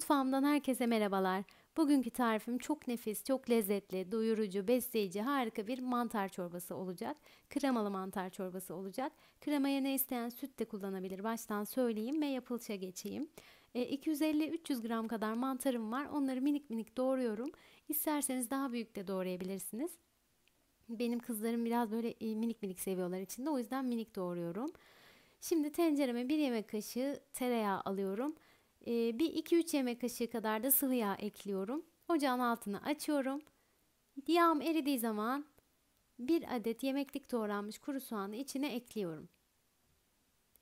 Mutfağımdan herkese merhabalar. Bugünkü tarifim çok nefis, çok lezzetli, doyurucu, besleyici, harika bir mantar çorbası olacak. Kremalı mantar çorbası olacak. Kremaya ne isteyen süt de kullanabilir. Baştan söyleyeyim ve yapılışa geçeyim. E, 250-300 gram kadar mantarım var. Onları minik minik doğruyorum. İsterseniz daha büyük de doğrayabilirsiniz. Benim kızlarım biraz böyle e, minik minik seviyorlar içinde. O yüzden minik doğruyorum. Şimdi tencereme bir yemek kaşığı tereyağı alıyorum. Ee, bir 2-3 yemek kaşığı kadar da sıvı yağ ekliyorum. Ocağın altını açıyorum. Yağım eridiği zaman bir adet yemeklik doğranmış kuru soğanı içine ekliyorum.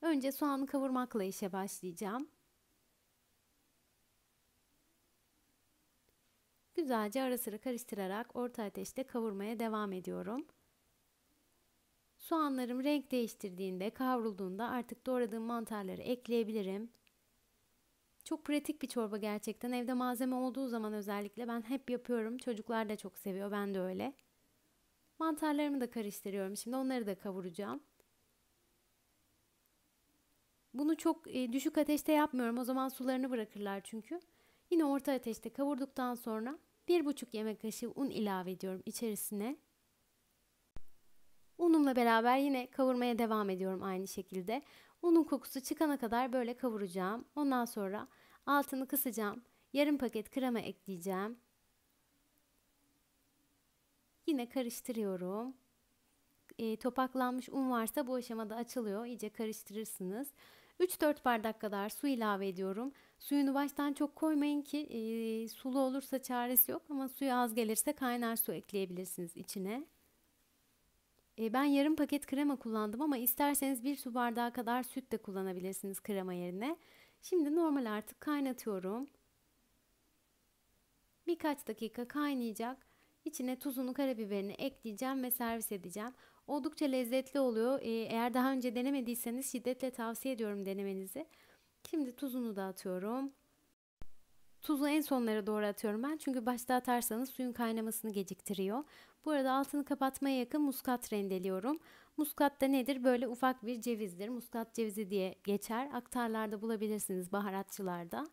Önce soğanı kavurmakla işe başlayacağım. Güzelce ara sıra karıştırarak orta ateşte kavurmaya devam ediyorum. Soğanlarım renk değiştirdiğinde, kavrulduğunda artık doğradığım mantarları ekleyebilirim. Çok pratik bir çorba gerçekten. Evde malzeme olduğu zaman özellikle ben hep yapıyorum. Çocuklar da çok seviyor. Ben de öyle. Mantarlarımı da karıştırıyorum. Şimdi onları da kavuracağım. Bunu çok e, düşük ateşte yapmıyorum. O zaman sularını bırakırlar çünkü. Yine orta ateşte kavurduktan sonra 1,5 yemek kaşığı un ilave ediyorum içerisine. Unumla beraber yine kavurmaya devam ediyorum aynı şekilde. Unun kokusu çıkana kadar böyle kavuracağım. Ondan sonra altını kısacağım. Yarım paket krema ekleyeceğim. Yine karıştırıyorum. E, topaklanmış un varsa bu aşamada açılıyor. İyice karıştırırsınız. 3-4 bardak kadar su ilave ediyorum. Suyunu baştan çok koymayın ki e, sulu olursa çaresi yok ama suyu az gelirse kaynar su ekleyebilirsiniz içine. Ee, ben yarım paket krema kullandım ama isterseniz bir su bardağı kadar süt de kullanabilirsiniz krema yerine. Şimdi normal artık kaynatıyorum. Birkaç dakika kaynayacak. İçine tuzunu, karabiberini ekleyeceğim ve servis edeceğim. Oldukça lezzetli oluyor. Ee, eğer daha önce denemediyseniz şiddetle tavsiye ediyorum denemenizi. Şimdi tuzunu da atıyorum. Tuzu en sonlara doğru atıyorum ben çünkü başta atarsanız suyun kaynamasını geciktiriyor. Bu arada altını kapatmaya yakın muskat rendeliyorum. Muskat da nedir? Böyle ufak bir cevizdir. Muskat cevizi diye geçer. Aktarlarda bulabilirsiniz baharatçılarda.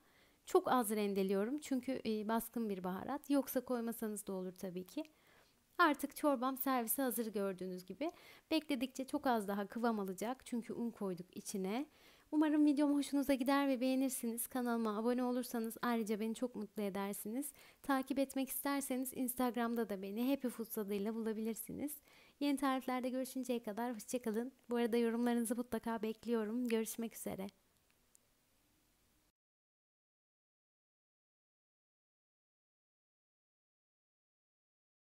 Çok az rendeliyorum çünkü e, baskın bir baharat. Yoksa koymasanız da olur tabii ki. Artık çorbam servise hazır gördüğünüz gibi. Bekledikçe çok az daha kıvam alacak çünkü un koyduk içine. Umarım videom hoşunuza gider ve beğenirsiniz. Kanalıma abone olursanız ayrıca beni çok mutlu edersiniz. Takip etmek isterseniz Instagram'da da beni Happy Foods adıyla bulabilirsiniz. Yeni tariflerde görüşünceye kadar hoşçakalın. Bu arada yorumlarınızı mutlaka bekliyorum. Görüşmek üzere.